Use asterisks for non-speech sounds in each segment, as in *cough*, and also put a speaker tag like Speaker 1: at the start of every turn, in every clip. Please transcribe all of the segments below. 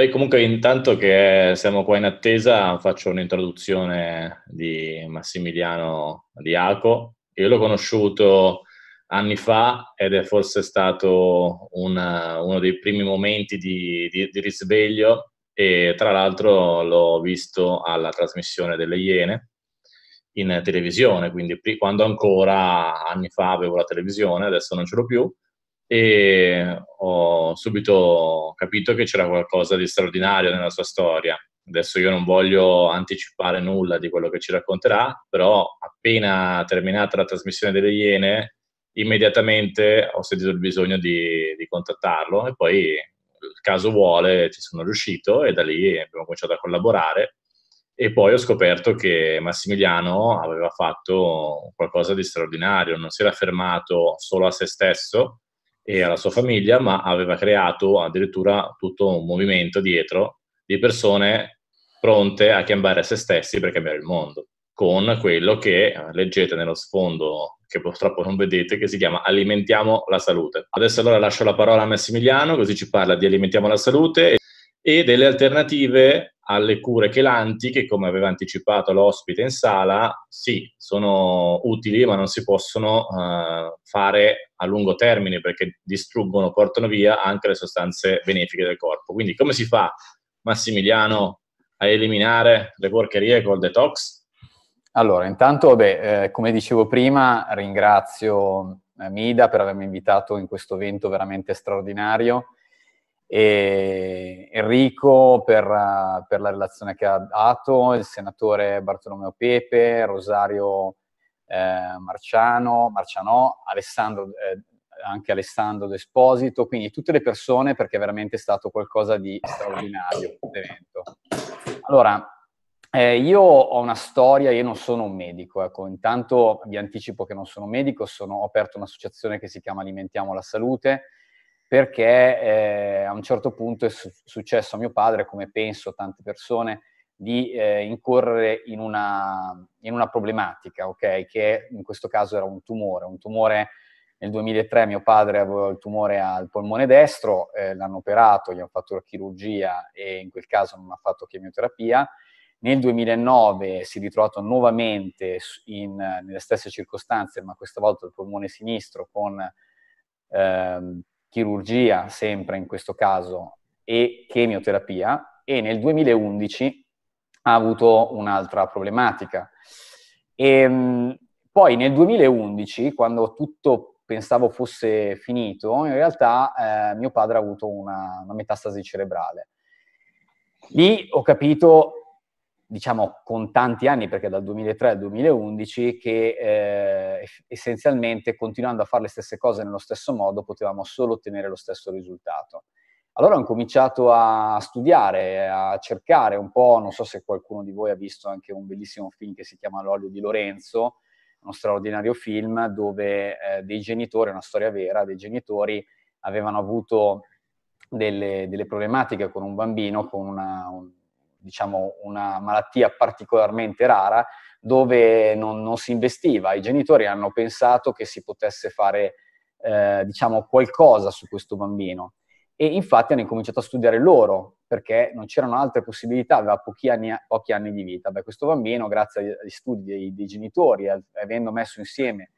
Speaker 1: Beh, comunque intanto che siamo qua in attesa faccio un'introduzione di Massimiliano Diaco. Io l'ho conosciuto anni fa ed è forse stato una, uno dei primi momenti di, di, di risveglio e tra l'altro l'ho visto alla trasmissione delle Iene in televisione, quindi quando ancora anni fa avevo la televisione, adesso non ce l'ho più e ho subito capito che c'era qualcosa di straordinario nella sua storia. Adesso io non voglio anticipare nulla di quello che ci racconterà, però appena terminata la trasmissione delle Iene, immediatamente ho sentito il bisogno di, di contattarlo e poi il caso vuole ci sono riuscito e da lì abbiamo cominciato a collaborare e poi ho scoperto che Massimiliano aveva fatto qualcosa di straordinario, non si era fermato solo a se stesso, e alla sua famiglia, ma aveva creato addirittura tutto un movimento dietro di persone pronte a cambiare se stessi per cambiare il mondo, con quello che eh, leggete nello sfondo, che purtroppo non vedete, che si chiama Alimentiamo la salute. Adesso allora lascio la parola a Massimiliano, così ci parla di Alimentiamo la salute e delle alternative alle cure chelanti che, come aveva anticipato l'ospite in sala, sì, sono utili ma non si possono eh, fare a lungo termine perché distruggono, portano via anche le sostanze benefiche del corpo. Quindi come si fa, Massimiliano, a eliminare le porcherie col detox? Allora, intanto, beh, eh, come dicevo prima, ringrazio eh, Mida
Speaker 2: per avermi invitato in questo evento veramente straordinario e Enrico per, per, la relazione che ha dato, il senatore Bartolomeo Pepe, Rosario eh, Marciano, Marcianò, Alessandro, eh, anche Alessandro Desposito, quindi tutte le persone perché è veramente stato qualcosa di straordinario l'evento. Allora, eh, io ho una storia, io non sono un medico, ecco, intanto vi anticipo che non sono un medico, sono, ho aperto un'associazione che si chiama Alimentiamo la Salute, perché eh, a un certo punto è su- successo a mio padre, come penso a tante persone, di eh, incorrere in una, in una problematica, okay? che in questo caso era un tumore. Un tumore nel 2003 mio padre aveva il tumore al polmone destro, eh, l'hanno operato, gli hanno fatto la chirurgia e in quel caso non ha fatto chemioterapia. Nel 2009 si è ritrovato nuovamente in, nelle stesse circostanze, ma questa volta al polmone sinistro con ehm, chirurgia sempre in questo caso e chemioterapia e nel 2011 ha avuto un'altra problematica. E, ehm, poi nel 2011, quando tutto pensavo fosse finito, in realtà eh, mio padre ha avuto una, una metastasi cerebrale. Lì ho capito diciamo con tanti anni, perché dal 2003 al 2011, che eh, essenzialmente continuando a fare le stesse cose nello stesso modo potevamo solo ottenere lo stesso risultato. Allora ho cominciato a studiare, a cercare un po', non so se qualcuno di voi ha visto anche un bellissimo film che si chiama L'olio di Lorenzo, uno straordinario film dove eh, dei genitori, una storia vera, dei genitori avevano avuto delle, delle problematiche con un bambino, con una, un, diciamo, una malattia particolarmente rara dove non, non, si investiva. I genitori hanno pensato che si potesse fare eh, diciamo, qualcosa su questo bambino e infatti hanno incominciato a studiare loro perché non c'erano altre possibilità, aveva pochi anni, pochi anni di vita. Beh, questo bambino, grazie agli, studi dei, dei genitori, al, avendo messo insieme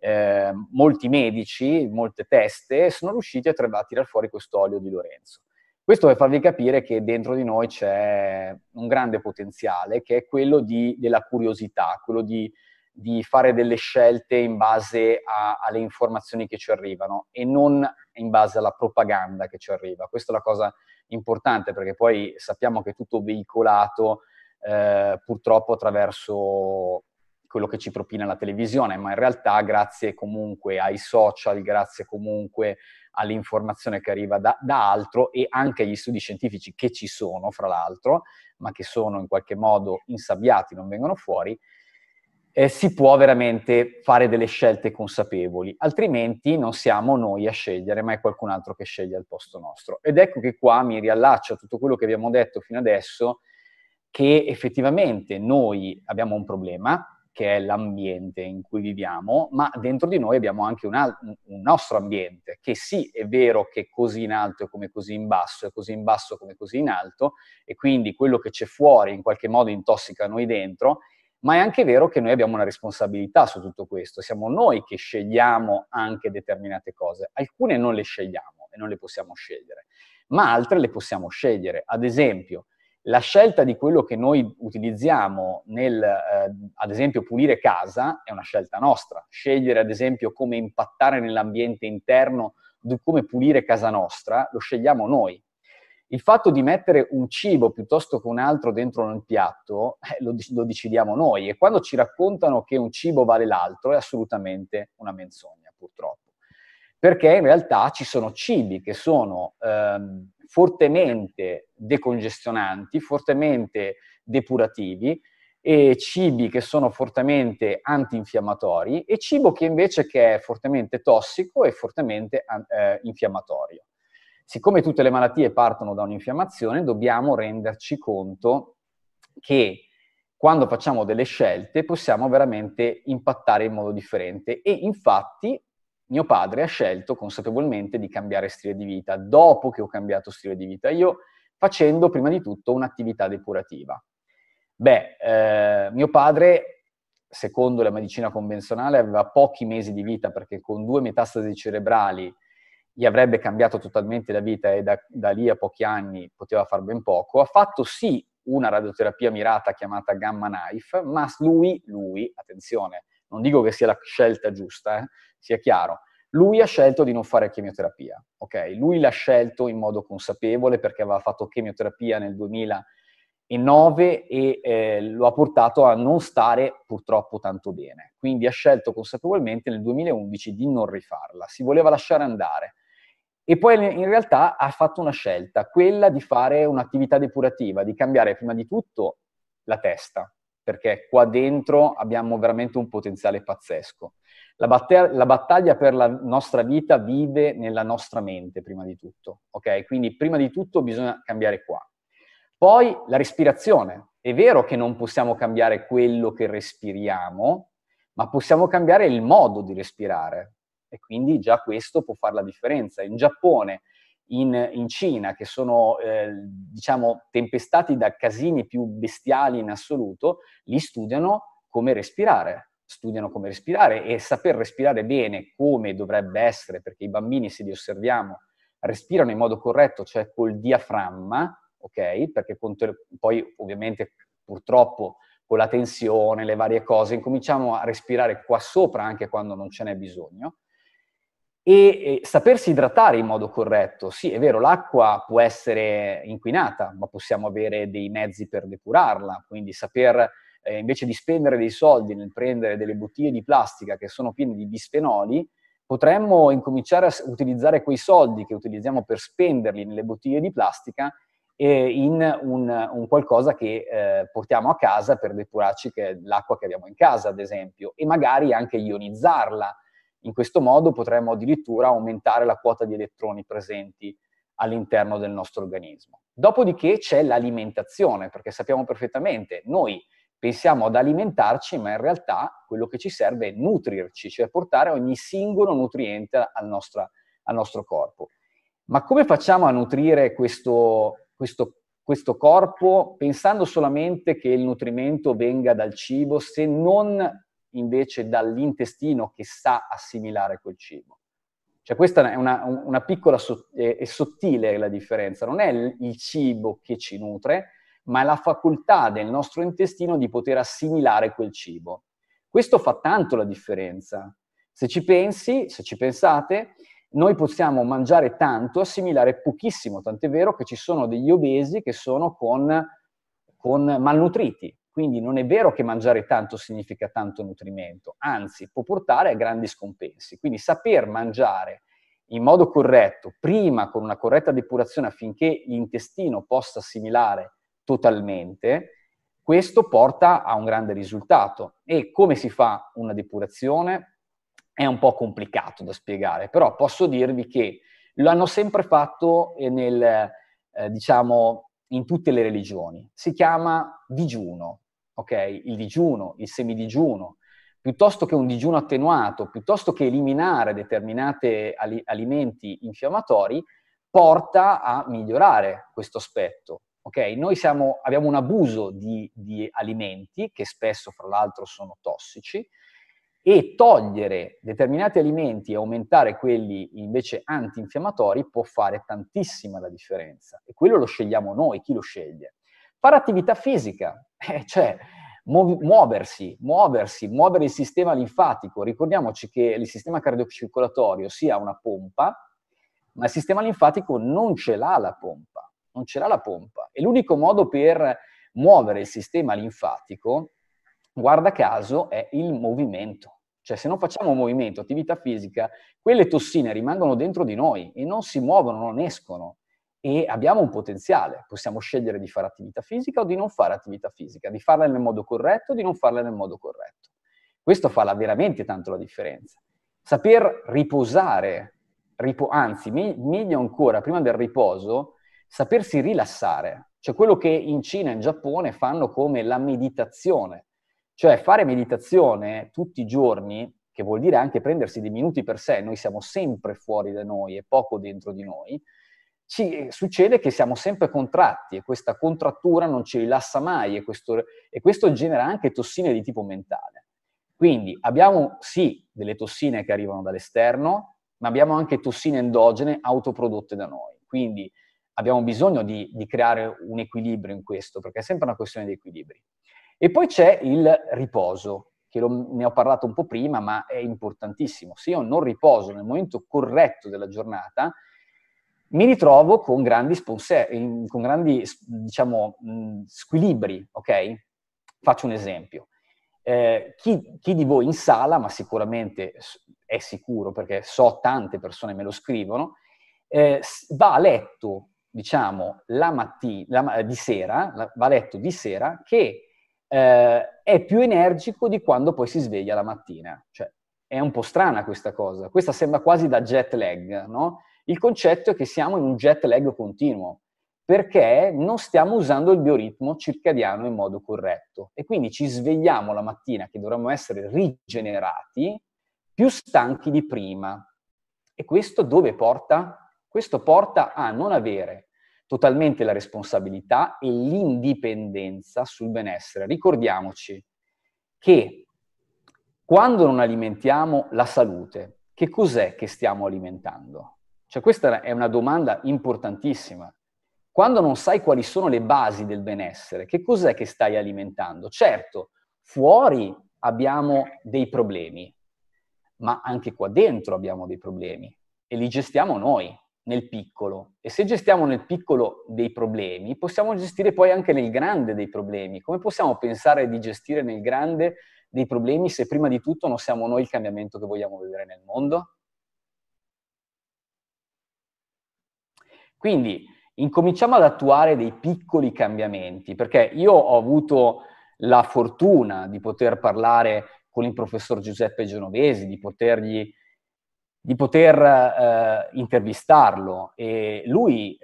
Speaker 2: eh, molti medici, molte teste, sono riusciti a, tra- a tirar fuori questo olio di Lorenzo. Questo per farvi capire che dentro di noi c'è un grande potenziale che è quello di, della curiosità, quello di, di, fare delle scelte in base a, alle informazioni che ci arrivano e non in base alla propaganda che ci arriva. Questa è la cosa importante perché poi sappiamo che è tutto veicolato eh, purtroppo attraverso quello che ci propina la televisione, ma in realtà grazie comunque ai social, grazie comunque all'informazione che arriva da, da altro e anche agli studi scientifici che ci sono, fra l'altro, ma che sono in qualche modo insabbiati, non vengono fuori, eh, si può veramente fare delle scelte consapevoli, altrimenti non siamo noi a scegliere, ma è qualcun altro che sceglie al posto nostro. Ed ecco che qua mi riallaccio a tutto quello che abbiamo detto fino adesso, che effettivamente noi abbiamo un problema, che è l'ambiente in cui viviamo, ma dentro di noi abbiamo anche un, al- un, nostro ambiente, che sì, è vero che così in alto come così in basso, è così in basso come così in alto, e quindi quello che c'è fuori in qualche modo intossica noi dentro, ma è anche vero che noi abbiamo una responsabilità su tutto questo, siamo noi che scegliamo anche determinate cose, alcune non le scegliamo e non le possiamo scegliere, ma altre le possiamo scegliere. Ad esempio, la scelta di quello che noi utilizziamo nel, eh, ad esempio, pulire casa è una scelta nostra. Scegliere, ad esempio, come impattare nell'ambiente interno, come pulire casa nostra, lo scegliamo noi. Il fatto di mettere un cibo piuttosto che un altro dentro un piatto eh, lo, lo decidiamo noi e quando ci raccontano che un cibo vale l'altro è assolutamente una menzogna, purtroppo. Perché in realtà ci sono cibi che sono... Ehm, fortemente decongestionanti, fortemente depurativi, e cibi che sono fortemente antinfiammatori e cibo che invece che è fortemente tossico e fortemente eh, infiammatorio. Siccome tutte le malattie partono da un'infiammazione, dobbiamo renderci conto che quando facciamo delle scelte possiamo veramente impattare in modo differente e infatti mio padre ha scelto consapevolmente di cambiare stile di vita dopo che ho cambiato stile di vita io, facendo prima di tutto un'attività depurativa. Beh, eh, mio padre, secondo la medicina convenzionale, aveva pochi mesi di vita perché con due metastasi cerebrali gli avrebbe cambiato totalmente la vita e da, da lì a pochi anni poteva far ben poco. Ha fatto sì una radioterapia mirata chiamata Gamma Knife, ma lui, lui, attenzione, non dico che sia la scelta giusta, eh, sia chiaro. Lui ha scelto di non fare chemioterapia, ok? Lui l'ha scelto in modo consapevole perché aveva fatto chemioterapia nel 2009 e eh, lo ha portato a non stare purtroppo tanto bene. Quindi ha scelto consapevolmente nel 2011 di non rifarla, si voleva lasciare andare. E poi in realtà ha fatto una scelta, quella di fare un'attività depurativa, di cambiare prima di tutto la testa, perché qua dentro abbiamo veramente un potenziale pazzesco. La, batter- la, battaglia per la nostra vita vive nella nostra mente, prima di tutto. Ok? Quindi, prima di tutto, bisogna cambiare qua. Poi la respirazione. È vero che non possiamo cambiare quello che respiriamo, ma possiamo cambiare il modo di respirare. E quindi già questo può fare la differenza. In Giappone, in, in Cina, che sono eh, diciamo tempestati da casini più bestiali in assoluto, li studiano come respirare studiano come respirare e saper respirare bene come dovrebbe essere, perché i bambini, se li osserviamo, respirano in modo corretto, cioè col diaframma, ok? Perché te- poi ovviamente purtroppo con la tensione, le varie cose, incominciamo a respirare qua sopra anche quando non ce n'è bisogno. E, e sapersi idratare in modo corretto. Sì, è vero, l'acqua può essere inquinata, ma possiamo avere dei mezzi per depurarla, quindi saper eh, invece di spendere dei soldi nel prendere delle bottiglie di plastica che sono piene di bisfenoli, potremmo incominciare a utilizzare quei soldi che utilizziamo per spenderli nelle bottiglie di plastica eh, in un, un, qualcosa che eh, portiamo a casa per depurarci che l'acqua che abbiamo in casa, ad esempio, e magari anche ionizzarla. In questo modo potremmo addirittura aumentare la quota di elettroni presenti all'interno del nostro organismo. Dopodiché c'è l'alimentazione, perché sappiamo perfettamente, noi pensiamo ad alimentarci, ma in realtà quello che ci serve è nutrirci, cioè portare ogni singolo nutriente al nostro, al nostro corpo. Ma come facciamo a nutrire questo, questo, questo corpo pensando solamente che il nutrimento venga dal cibo se non invece dall'intestino che sa assimilare quel cibo? Cioè questa è una, una piccola e sottile la differenza, non è il cibo che ci nutre, ma è la facoltà del nostro intestino di poter assimilare quel cibo. Questo fa tanto la differenza. Se ci pensi, se ci pensate, noi possiamo mangiare tanto, assimilare pochissimo, tant'è vero che ci sono degli obesi che sono con, con malnutriti. Quindi non è vero che mangiare tanto significa tanto nutrimento, anzi può portare a grandi scompensi. Quindi saper mangiare in modo corretto, prima con una corretta depurazione affinché l'intestino possa assimilare totalmente, questo porta a un grande risultato. E come si fa una depurazione è un po' complicato da spiegare, però posso dirvi che lo hanno sempre fatto eh, nel, eh, diciamo, in tutte le religioni. Si chiama digiuno, ok? Il digiuno, il semidigiuno, piuttosto che un digiuno attenuato, piuttosto che eliminare determinati ali- alimenti infiammatori, porta a migliorare questo aspetto. Okay? Noi siamo, abbiamo un abuso di, di alimenti, che spesso fra l'altro sono tossici, e togliere determinati alimenti e aumentare quelli invece antinfiammatori può fare tantissima la differenza. E quello lo scegliamo noi, chi lo sceglie? Fare attività fisica, *laughs* eh, cioè muoversi, muoversi, muovere il sistema linfatico. Ricordiamoci che il sistema cardiocircolatorio sia una pompa, ma il sistema linfatico non ce l'ha la pompa, non ce l'ha la pompa. E l'unico modo per muovere il sistema linfatico, guarda caso, è il movimento. Cioè se non facciamo movimento, attività fisica, quelle tossine rimangono dentro di noi e non si muovono, non escono e abbiamo un potenziale. Possiamo scegliere di fare attività fisica o di non fare attività fisica, di farla nel modo corretto o di non farla nel modo corretto. Questo fa veramente tanto la differenza. Saper riposare, ripo- anzi, meglio ancora, prima del riposo, sapersi rilassare. Cioè quello che in Cina e in Giappone fanno come la meditazione. Cioè fare meditazione tutti i giorni, che vuol dire anche prendersi dei minuti per sé, noi siamo sempre fuori da noi e poco dentro di noi, ci succede che siamo sempre contratti e questa contrattura non ci rilassa mai e questo, e questo genera anche tossine di tipo mentale. Quindi abbiamo sì delle tossine che arrivano dall'esterno, ma abbiamo anche tossine endogene autoprodotte da noi. Quindi abbiamo bisogno di, di creare un equilibrio in questo, perché è sempre una questione di equilibri. E poi c'è il riposo, che lo, ne ho parlato un po' prima, ma è importantissimo. Se io non riposo nel momento corretto della giornata, mi ritrovo con grandi, sponsor, con grandi diciamo, squilibri, ok? Faccio un esempio. Eh, chi, chi, di voi in sala, ma sicuramente è sicuro perché so tante persone me lo scrivono, eh, va a letto diciamo, la mattina, di sera, la, va letto di sera, che eh, è più energico di quando poi si sveglia la mattina. Cioè, è un po' strana questa cosa. Questa sembra quasi da jet lag, no? Il concetto è che siamo in un jet lag continuo, perché non stiamo usando il bioritmo circadiano in modo corretto. E quindi ci svegliamo la mattina, che dovremmo essere rigenerati, più stanchi di prima. E questo dove porta? Questo porta a non avere totalmente la responsabilità e l'indipendenza sul benessere. Ricordiamoci che quando non alimentiamo la salute, che cos'è che stiamo alimentando? Cioè questa è una domanda importantissima. Quando non sai quali sono le basi del benessere, che cos'è che stai alimentando? Certo, fuori abbiamo dei problemi, ma anche qua dentro abbiamo dei problemi e li gestiamo noi nel piccolo e se gestiamo nel piccolo dei problemi, possiamo gestire poi anche nel grande dei problemi. Come possiamo pensare di gestire nel grande dei problemi se prima di tutto non siamo noi il cambiamento che vogliamo vedere nel mondo? Quindi incominciamo ad attuare dei piccoli cambiamenti, perché io ho avuto la fortuna di poter parlare con il professor Giuseppe Genovesi, di potergli di poter eh, intervistarlo e lui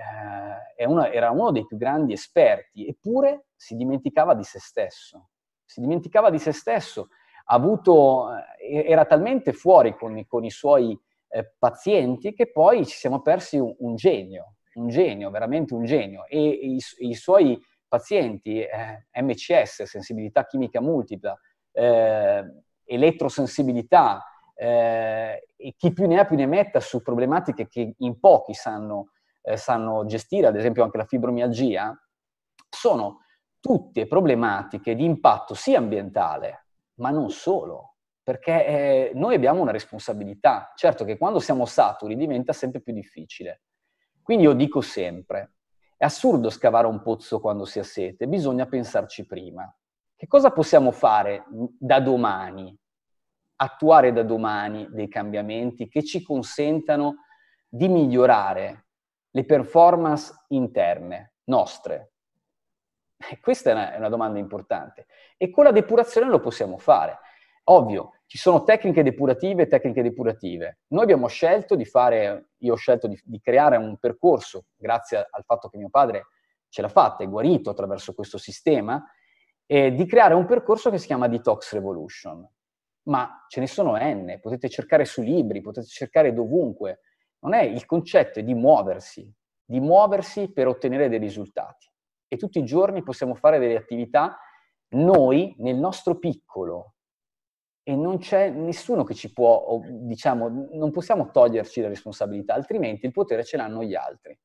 Speaker 2: eh, uno, era uno dei più grandi esperti, eppure si dimenticava di se stesso, si dimenticava di se stesso, avuto, eh, era talmente fuori con, con i suoi eh, pazienti che poi ci siamo persi un, un, genio, un genio, veramente un genio e i, i suoi pazienti, eh, MCS, sensibilità chimica multipla, eh, elettrosensibilità, eh, e chi più ne ha più ne metta su problematiche che in pochi sanno, eh, sanno gestire, ad esempio anche la fibromialgia, sono tutte problematiche di impatto sia ambientale, ma non solo, perché eh, noi abbiamo una responsabilità. Certo che quando siamo saturi diventa sempre più difficile. Quindi io dico sempre, è assurdo scavare un pozzo quando si ha sete, bisogna pensarci prima. Che cosa possiamo fare da domani attuare da domani dei cambiamenti che ci consentano di migliorare le performance interne nostre. Eh, questa è una, è una domanda importante e con la depurazione lo possiamo fare. Ovvio, ci sono tecniche depurative e tecniche depurative. Noi abbiamo scelto di fare, io ho scelto di, di creare un percorso, grazie al fatto che mio padre ce l'ha fatta, è guarito attraverso questo sistema, eh, di creare un percorso che si chiama Detox Revolution ma ce ne sono N, potete cercare su libri, potete cercare dovunque. Non è il concetto è di muoversi, di muoversi per ottenere dei risultati. E tutti i giorni possiamo fare delle attività noi nel nostro piccolo e non c'è nessuno che ci può, diciamo, non possiamo toglierci la responsabilità, altrimenti il potere ce l'hanno gli altri.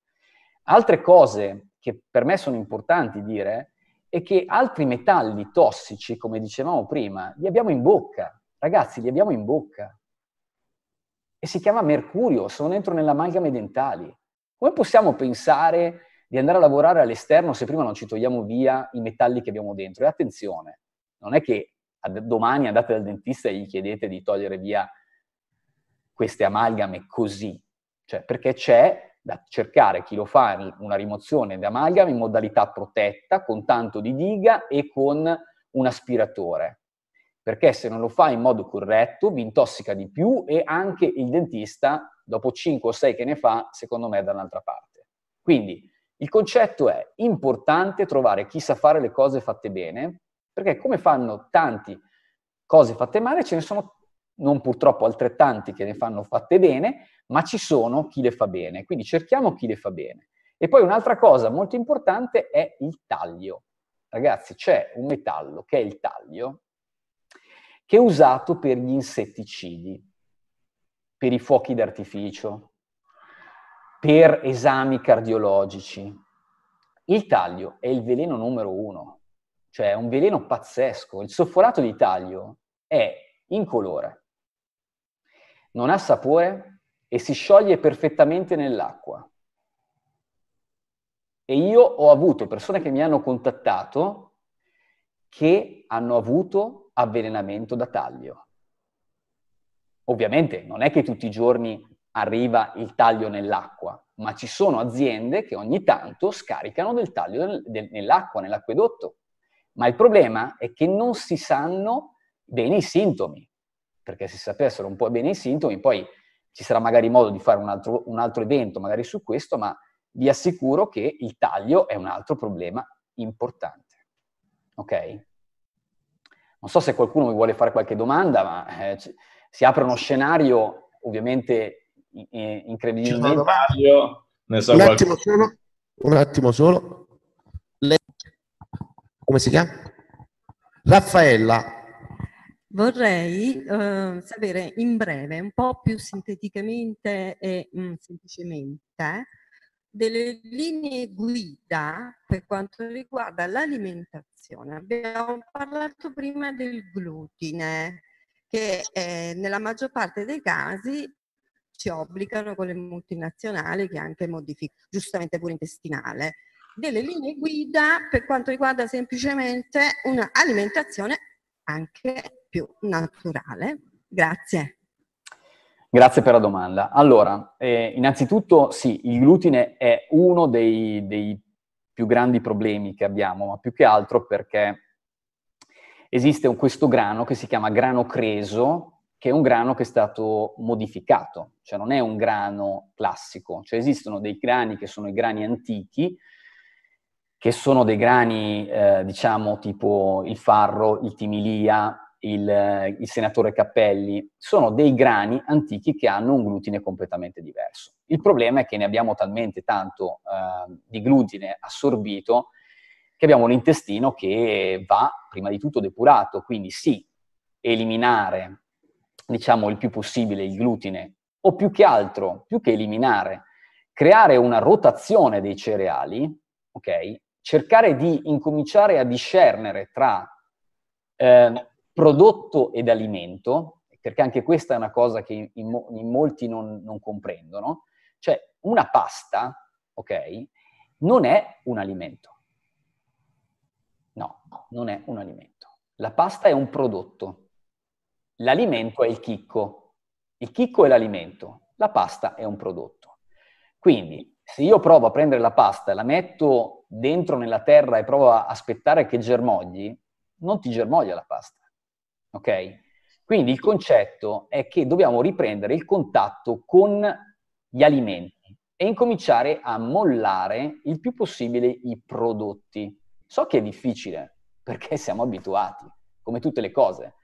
Speaker 2: Altre cose che per me sono importanti dire è che altri metalli tossici, come dicevamo prima, li abbiamo in bocca, Ragazzi, li abbiamo in bocca. E si chiama mercurio, sono dentro nell'amalgame dentali. Come possiamo pensare di andare a lavorare all'esterno se prima non ci togliamo via i metalli che abbiamo dentro? E attenzione, non è che domani andate dal dentista e gli chiedete di togliere via queste amalgame così, cioè perché c'è da cercare chi lo fa una rimozione d'amalgama in modalità protetta, con tanto di diga e con un aspiratore perché se non lo fa in modo corretto vi intossica di più e anche il dentista, dopo 5 o 6 che ne fa, secondo me è dall'altra parte. Quindi il concetto è importante trovare chi sa fare le cose fatte bene, perché come fanno tanti cose fatte male, ce ne sono non purtroppo altrettanti che ne fanno fatte bene, ma ci sono chi le fa bene, quindi cerchiamo chi le fa bene. E poi un'altra cosa molto importante è il taglio. Ragazzi, c'è un metallo che è il taglio, che è usato per gli insetticidi, per i fuochi d'artificio, per esami cardiologici. Il taglio è il veleno numero uno, cioè è un veleno pazzesco. Il sofforato di taglio è incolore, non ha sapore e si scioglie perfettamente nell'acqua. E io ho avuto persone che mi hanno contattato che hanno avuto avvelenamento da taglio. Ovviamente non è che tutti i giorni arriva il taglio nell'acqua, ma ci sono aziende che ogni tanto scaricano del taglio del, del, nell'acqua, nell'acquedotto. Ma il problema è che non si sanno bene i sintomi, perché se sapessero un po' bene i sintomi, poi ci sarà magari modo di fare un altro, un altro evento magari su questo, ma vi assicuro che il taglio è un altro problema importante. Ok? Non so se qualcuno mi vuole fare qualche domanda, ma eh, si apre uno scenario ovviamente eh, incredibilmente. Io ne so un, attimo solo,
Speaker 3: un attimo solo. Le... Come si chiama? Raffaella. Vorrei eh, sapere in breve, un po' più sinteticamente e mh, mm, semplicemente, delle linee guida per quanto riguarda l'alimentazione. Abbiamo parlato prima del glutine, che eh, nella maggior parte dei casi ci obbligano con le multinazionali che anche modificano, giustamente pure intestinale, delle linee guida per quanto riguarda semplicemente un'alimentazione anche
Speaker 1: più naturale. Grazie.
Speaker 2: Grazie per la domanda. Allora, eh, innanzitutto sì, il glutine è uno dei, dei, più grandi problemi che abbiamo, ma più che altro perché esiste un, questo grano che si chiama grano creso, che è un grano che è stato modificato, cioè non è un grano classico, cioè esistono dei grani che sono i grani antichi, che sono dei grani, eh, diciamo, tipo il farro, il timilia, il, eh, il, senatore Cappelli, sono dei grani antichi che hanno un glutine completamente diverso. Il problema è che ne abbiamo talmente tanto eh, di glutine assorbito che abbiamo un intestino che va prima di tutto depurato, quindi sì, eliminare diciamo il più possibile il glutine o più che altro, più che eliminare, creare una rotazione dei cereali, ok? Cercare di incominciare a discernere tra eh, prodotto ed alimento, perché anche questa è una cosa che in, mo- in molti non, non comprendono, cioè una pasta, ok, non è un alimento. No, non è un alimento. La pasta è un prodotto. L'alimento è il chicco. Il chicco è l'alimento. La pasta è un prodotto. Quindi, se io provo a prendere la pasta, la metto dentro nella terra e provo a aspettare che germogli, non ti germoglia la pasta ok? Quindi il concetto è che dobbiamo riprendere il contatto con gli alimenti e incominciare a mollare il più possibile i prodotti. So che è difficile *laughs* perché siamo abituati, come tutte le cose.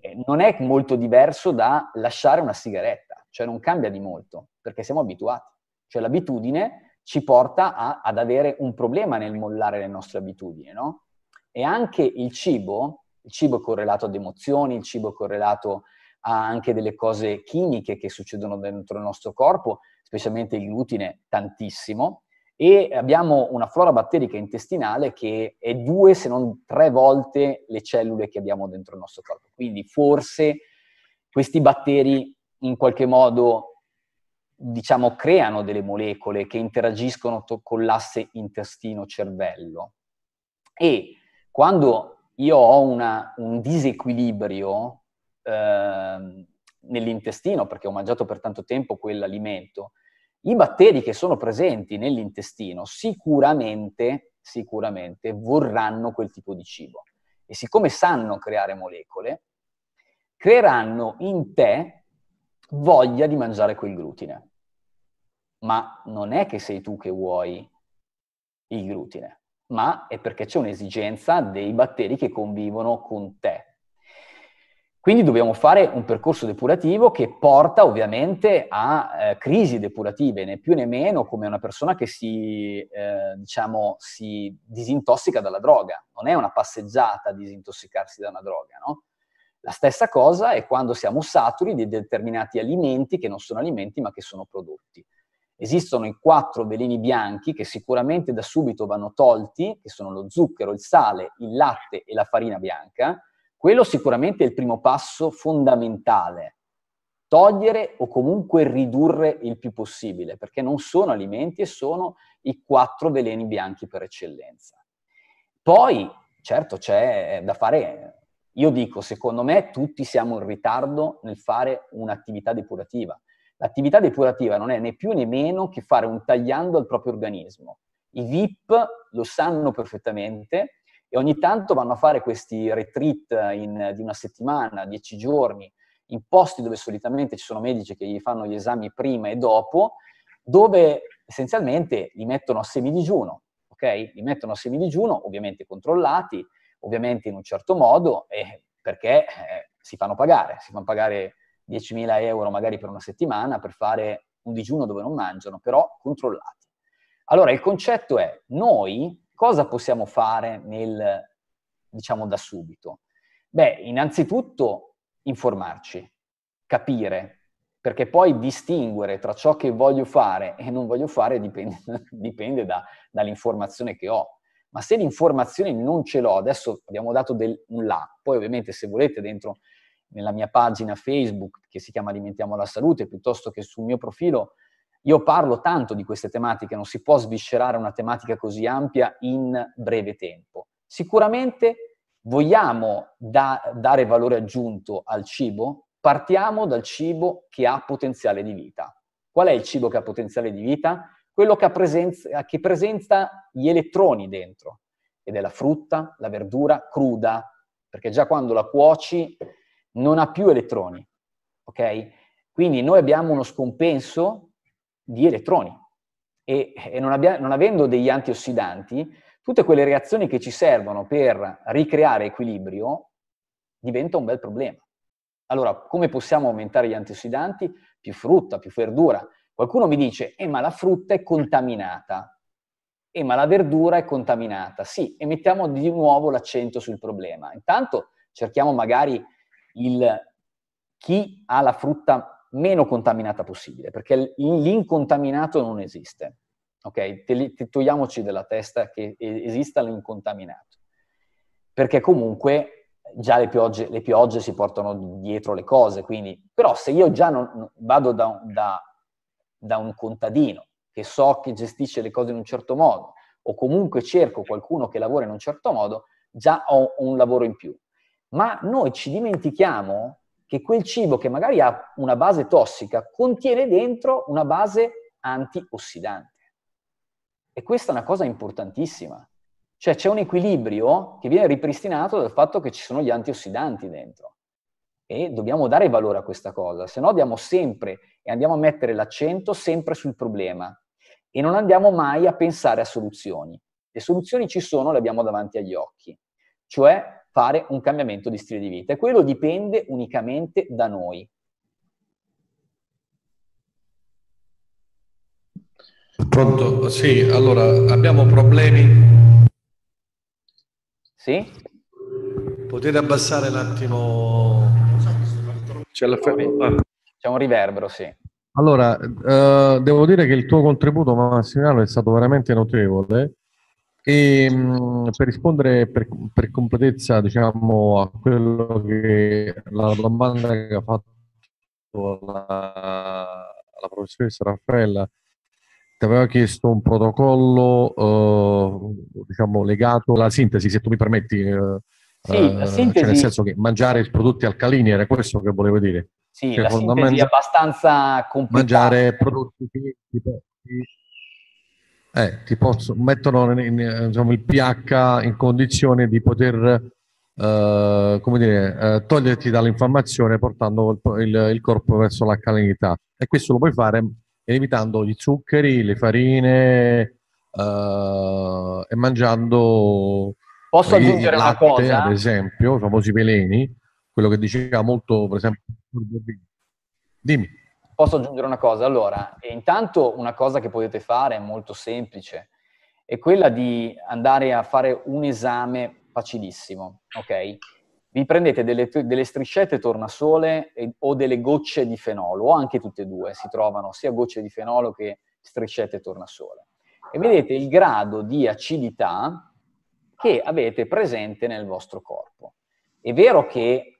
Speaker 2: Eh, non è molto diverso da lasciare una sigaretta, cioè non cambia di molto perché siamo abituati. Cioè l'abitudine ci porta a, ad avere un problema nel mollare le nostre abitudini, no? E anche il cibo il cibo è correlato ad emozioni, il cibo è correlato a anche delle cose chimiche che succedono dentro il nostro corpo, specialmente il glutine tantissimo, e abbiamo una flora batterica intestinale che è due se non tre volte le cellule che abbiamo dentro il nostro corpo. Quindi forse questi batteri in qualche modo diciamo, creano delle molecole che interagiscono to- con l'asse intestino-cervello. E quando io ho una, un disequilibrio eh, nell'intestino perché ho mangiato per tanto tempo quell'alimento, i batteri che sono presenti nell'intestino sicuramente, sicuramente vorranno quel tipo di cibo. E siccome sanno creare molecole, creeranno in te voglia di mangiare quel glutine. Ma non è che sei tu che vuoi il glutine ma è perché c'è un'esigenza dei batteri che convivono con te. Quindi dobbiamo fare un percorso depurativo che porta ovviamente a eh, crisi depurative, né più né meno come una persona che si, eh, diciamo, si disintossica dalla droga. Non è una passeggiata disintossicarsi da una droga, no? La stessa cosa è quando siamo saturi di determinati alimenti che non sono alimenti ma che sono prodotti. Esistono i quattro veleni bianchi che sicuramente da subito vanno tolti, che sono lo zucchero, il sale, il latte e la farina bianca. Quello sicuramente è il primo passo fondamentale. Togliere o comunque ridurre il più possibile, perché non sono alimenti e sono i quattro veleni bianchi per eccellenza. Poi, certo, c'è da fare io dico, secondo me tutti siamo in ritardo nel fare un'attività depurativa. L'attività depurativa non è né più né meno che fare un tagliando al proprio organismo. I VIP lo sanno perfettamente e ogni tanto vanno a fare questi retreat in, di una settimana, dieci giorni, in posti dove solitamente ci sono medici che gli fanno gli esami prima e dopo, dove essenzialmente li mettono a semidigiuno, ok? Li mettono a semidigiuno, ovviamente controllati, ovviamente in un certo modo, eh, perché eh, si fanno pagare, si fanno pagare 10.000 euro magari per una settimana per fare un digiuno dove non mangiano, però controllati. Allora il concetto è noi cosa possiamo fare nel, diciamo da subito? Beh, innanzitutto informarci, capire, perché poi distinguere tra ciò che voglio fare e non voglio fare dipende, *laughs* dipende da, dall'informazione che ho. Ma se l'informazione non ce l'ho, adesso abbiamo dato del, un là, poi ovviamente se volete dentro nella mia pagina Facebook che si chiama Alimentiamo la Salute, piuttosto che sul mio profilo, io parlo tanto di queste tematiche, non si può sviscerare una tematica così ampia in breve tempo. Sicuramente vogliamo da- dare valore aggiunto al cibo? Partiamo dal cibo che ha potenziale di vita. Qual è il cibo che ha potenziale di vita? Quello che, ha presenza, che presenta gli elettroni dentro, ed è la frutta, la verdura cruda, perché già quando la cuoci non ha più elettroni, ok? Quindi noi abbiamo uno scompenso di elettroni e, e non, abbia, non avendo degli antiossidanti, tutte quelle reazioni che ci servono per ricreare equilibrio diventa un bel problema. Allora, come possiamo aumentare gli antiossidanti? Più frutta, più verdura. Qualcuno mi dice, eh ma la frutta è contaminata, eh ma la verdura è contaminata. Sì, e mettiamo di nuovo l'accento sul problema. Intanto cerchiamo magari il, chi ha la frutta meno contaminata possibile, perché l'incontaminato non esiste. Ok? togliamoci dalla testa che esista l'incontaminato, perché comunque già le piogge, le piogge, si portano dietro le cose, quindi, però se io già non, vado da, da, da un contadino che so che gestisce le cose in un certo modo, o comunque cerco qualcuno che lavora in un certo modo, già ho un lavoro in più ma noi ci dimentichiamo che quel cibo che magari ha una base tossica contiene dentro una base antiossidante. E questa è una cosa importantissima. Cioè c'è un equilibrio che viene ripristinato dal fatto che ci sono gli antiossidanti dentro. E dobbiamo dare valore a questa cosa, se no diamo sempre e andiamo a mettere l'accento sempre sul problema e non andiamo mai a pensare a soluzioni. Le soluzioni ci sono, le abbiamo davanti agli occhi. Cioè fare un cambiamento di stile di vita e quello dipende unicamente da noi.
Speaker 3: Pronto? Sì, allora abbiamo problemi.
Speaker 2: Sì? Potete abbassare un attimo. C'è la famiglia. Ah. C'è un riverbero, sì.
Speaker 3: Allora, eh, devo dire che il tuo contributo, Massimiliano, è stato veramente notevole e mh, mm, per rispondere per, per completezza diciamo, a quello che la domanda che ha fatto la, la professoressa Raffaella, ti aveva chiesto un protocollo eh, diciamo, legato alla sintesi, se tu mi permetti, eh, sì, eh, sintesi... cioè nel senso che mangiare prodotti alcalini era questo che volevo dire. Sì, cioè, la sintesi è
Speaker 2: abbastanza complicata. Mangiare prodotti che
Speaker 3: ti, eh, ti posso, mettono in, in, eh, diciamo, il pH in condizione di poter eh, come dire, eh, toglierti dall'informazione portando il, il, il, corpo verso la calinità. E questo lo puoi fare evitando gli zuccheri, le farine eh, e mangiando Posso aggiungere latte, una cosa? Ad esempio, i famosi veleni, quello che diceva molto, per esempio, dimmi.
Speaker 2: Posso aggiungere una cosa? Allora, eh, intanto una cosa che potete fare è molto semplice, è quella di andare a fare un esame facilissimo, ok? Vi prendete delle, delle striscette tornasole e, o delle gocce di fenolo, o anche tutte e due, si trovano sia gocce di fenolo che striscette tornasole. E vedete il grado di acidità che avete presente nel vostro corpo. È vero che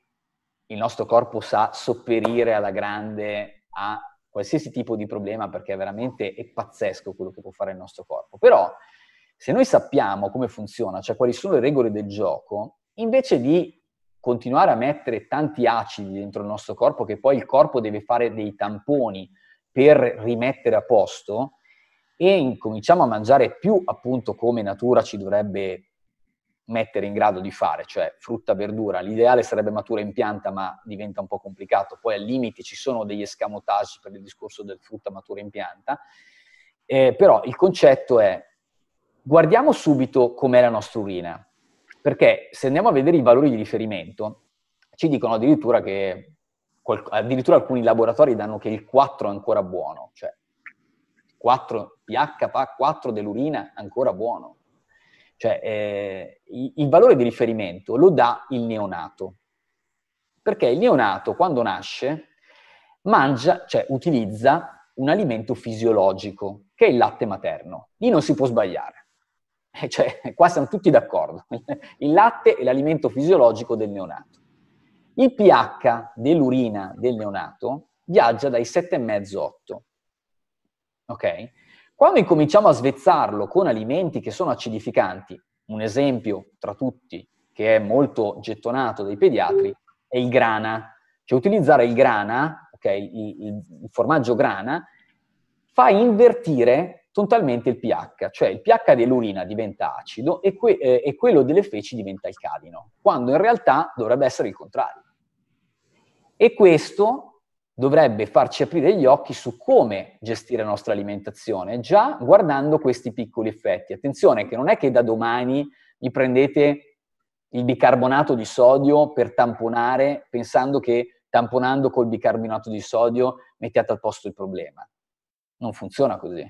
Speaker 2: il nostro corpo sa sopperire alla grande a qualsiasi tipo di problema perché veramente è pazzesco quello che può fare il nostro corpo. Però se noi sappiamo come funziona, cioè quali sono le regole del gioco, invece di continuare a mettere tanti acidi dentro il nostro corpo che poi il corpo deve fare dei tamponi per rimettere a posto e incominciamo a mangiare più appunto come natura ci dovrebbe mettere in grado di fare, cioè frutta, verdura, l'ideale sarebbe matura in pianta ma diventa un po' complicato, poi al limite ci sono degli escamotage per il discorso del frutta matura in pianta, eh, però il concetto è guardiamo subito com'è la nostra urina, perché se andiamo a vedere i valori di riferimento ci dicono addirittura che addirittura alcuni laboratori danno che il 4 è ancora buono, cioè 4 pH, 4 dell'urina ancora buono. Cioè, eh, il valore di riferimento lo dà il neonato. Perché il neonato, quando nasce, mangia, cioè utilizza un alimento fisiologico, che è il latte materno. Lì non si può sbagliare. Eh, cioè, *laughs* qua siamo tutti d'accordo. *laughs* Il latte è l'alimento fisiologico del neonato. Il pH dell'urina del neonato viaggia dai 7,5-8. Ok? Quando incominciamo a svezzarlo con alimenti che sono acidificanti, un esempio tra tutti che è molto gettonato dai pediatri è il grana. Cioè utilizzare il grana, okay, il, il, formaggio grana, fa invertire totalmente il pH, cioè il pH dell'urina diventa acido e, que- eh, e quello delle feci diventa alcalino, quando in realtà dovrebbe essere il contrario. E questo dovrebbe farci aprire gli occhi su come gestire la nostra alimentazione, già guardando questi piccoli effetti. Attenzione che non è che da domani vi prendete il bicarbonato di sodio per tamponare, pensando che tamponando col bicarbonato di sodio mettiate al posto il problema. Non funziona così.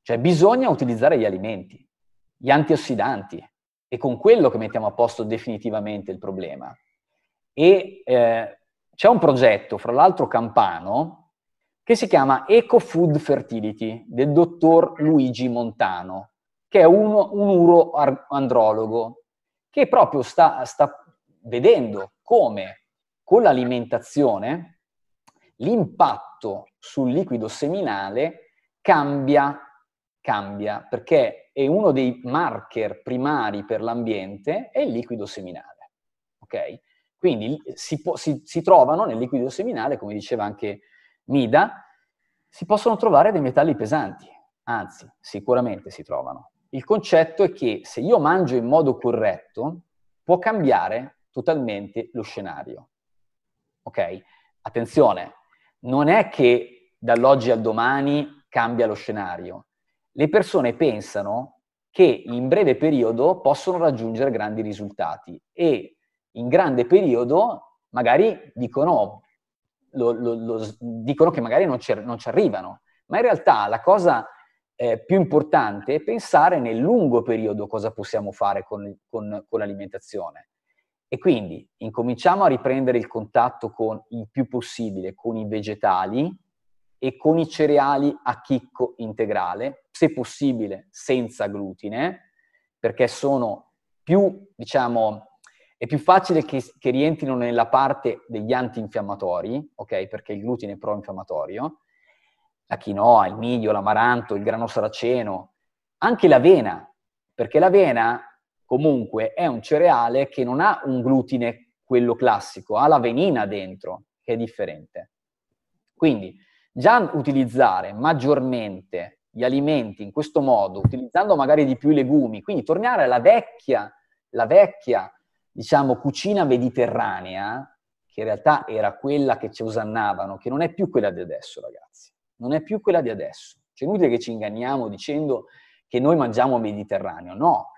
Speaker 2: Cioè bisogna utilizzare gli alimenti, gli antiossidanti, e con quello che mettiamo a posto definitivamente il problema. E eh, c'è un progetto, fra l'altro campano, che si chiama Eco Food Fertility del dottor Luigi Montano, che è un, un uroandrologo, che proprio sta, sta vedendo come con l'alimentazione l'impatto sul liquido seminale cambia, cambia, perché è uno dei marker primari per l'ambiente, è il liquido seminale. Okay? Quindi si, po- si, si trovano nel liquido seminale, come diceva anche Mida, si possono trovare dei metalli pesanti, anzi, sicuramente si trovano. Il concetto è che se io mangio in modo corretto, può cambiare totalmente lo scenario. Ok? Attenzione, non è che dall'oggi al domani cambia lo scenario. Le persone pensano che in breve periodo possono raggiungere grandi risultati e in grande periodo magari dicono, lo, lo, lo, dicono che magari non, non ci arrivano, ma in realtà la cosa eh, più importante è pensare nel lungo periodo cosa possiamo fare con, con, con, l'alimentazione. E quindi incominciamo a riprendere il contatto con il più possibile con i vegetali e con i cereali a chicco integrale, se possibile senza glutine, perché sono più, diciamo, è più facile che, che rientrino nella parte degli antinfiammatori, ok? Perché il glutine è pro-infiammatorio, la quinoa, il miglio, l'amaranto, il grano saraceno, anche l'avena, perché l'avena comunque è un cereale che non ha un glutine quello classico, ha l'avenina dentro, che è differente. Quindi già utilizzare maggiormente gli alimenti in questo modo, utilizzando magari di più i legumi, quindi tornare alla vecchia, la vecchia diciamo, cucina mediterranea, che in realtà era quella che ci usannavano, che non è più quella di adesso, ragazzi. Non è più quella di adesso. Cioè, è inutile che ci inganniamo dicendo che noi mangiamo mediterraneo. No.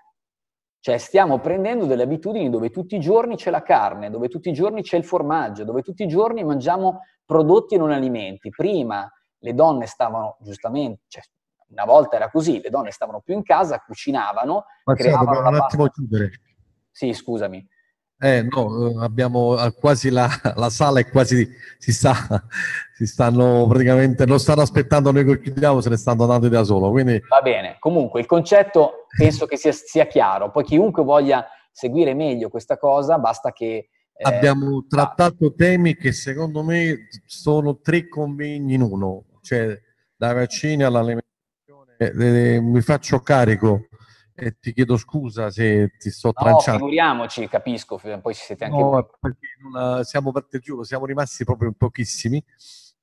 Speaker 2: Cioè, stiamo prendendo delle abitudini dove tutti i giorni c'è la carne, dove tutti i giorni c'è il formaggio, dove tutti i giorni mangiamo prodotti e non alimenti. Prima le donne stavano, giustamente, cioè, una volta era così, le donne stavano più in casa, cucinavano, Ma certo, creavano un attimo chiudere sì, scusami.
Speaker 3: Eh, no, eh, abbiamo eh, quasi la, *laughs* la sala è quasi si sta, *laughs* si stanno praticamente lo stanno aspettando noi che chiudiamo, se ne stanno andando da solo. Quindi...
Speaker 2: Va bene, comunque il concetto penso che sia, sia chiaro. Poi chiunque voglia seguire meglio questa cosa, basta che.
Speaker 3: Eh, abbiamo ah. trattato va. temi che secondo me sono tre convegni in uno, cioè dai vaccini all'alimentazione. Eh, eh mi faccio carico e ti chiedo scusa se ti sto no, tranciando.
Speaker 2: figuriamoci, capisco, poi ci siete anche... No, perché non, eh, siamo, per
Speaker 3: te siamo rimasti proprio pochissimi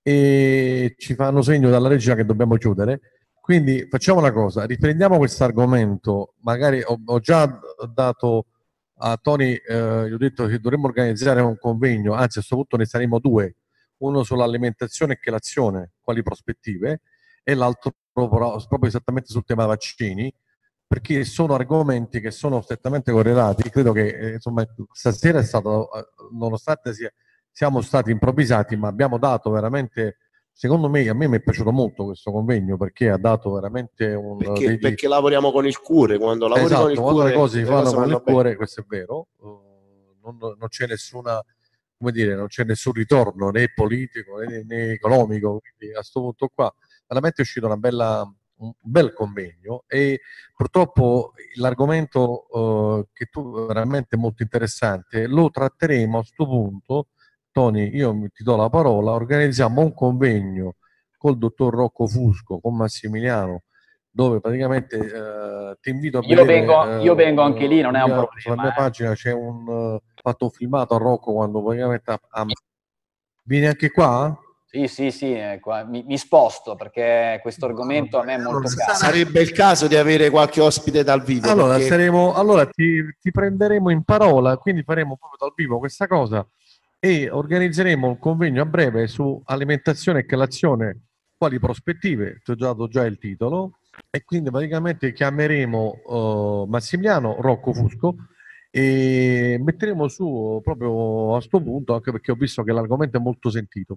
Speaker 3: e ci fanno segno dalla regia che dobbiamo chiudere. Quindi facciamo una cosa, riprendiamo questo argomento, magari ho, ho, già dato a Tony, eh, gli ho detto che dovremmo organizzare un convegno, anzi a questo punto ne saremo due, uno sull'alimentazione e che l'azione, quali prospettive, e l'altro proprio, proprio esattamente sul tema vaccini, perché sono argomenti che sono strettamente correlati. Credo che eh, insomma, stasera è stato, eh, nonostante sia, siamo stati improvvisati, ma abbiamo dato veramente, secondo me, a me mi è piaciuto molto questo convegno perché ha dato veramente un... Perché, degli... perché
Speaker 2: lavoriamo con il cuore, quando lavori esatto, con il quando cuore... le
Speaker 3: cose si fanno con il bene. cuore, questo è vero, eh, non, non c'è nessuna... Come dire, non c'è nessun ritorno né politico né, né economico, quindi a questo punto qua veramente è uscita una bella, un bel convegno e purtroppo l'argomento eh, che tu veramente molto interessante lo tratteremo a questo punto. Tony, io ti do la parola, organizziamo un convegno col dottor Rocco Fusco, con Massimiliano, dove praticamente eh, ti invito a io vedere... Vengo, eh, io vengo anche lì, non è un problema. Sulla mia eh. pagina c'è un... Eh, fatto filmato a Rocco quando praticamente... Ah, vieni anche qua?
Speaker 2: Sì, sì, sì, ecco, mi, mi, sposto perché questo argomento a me è molto allora, caro. Sarebbe il caso di avere qualche ospite dal vivo. Allora, perché...
Speaker 3: saremo, allora ti, ti, prenderemo in parola, quindi faremo proprio dal vivo questa cosa e organizzeremo un convegno a breve su alimentazione e calazione, quali prospettive, ti ho dato già il titolo, e quindi praticamente chiameremo uh, Massimiliano Rocco Fusco e metteremo su proprio a questo punto anche perché ho visto che l'argomento è molto sentito.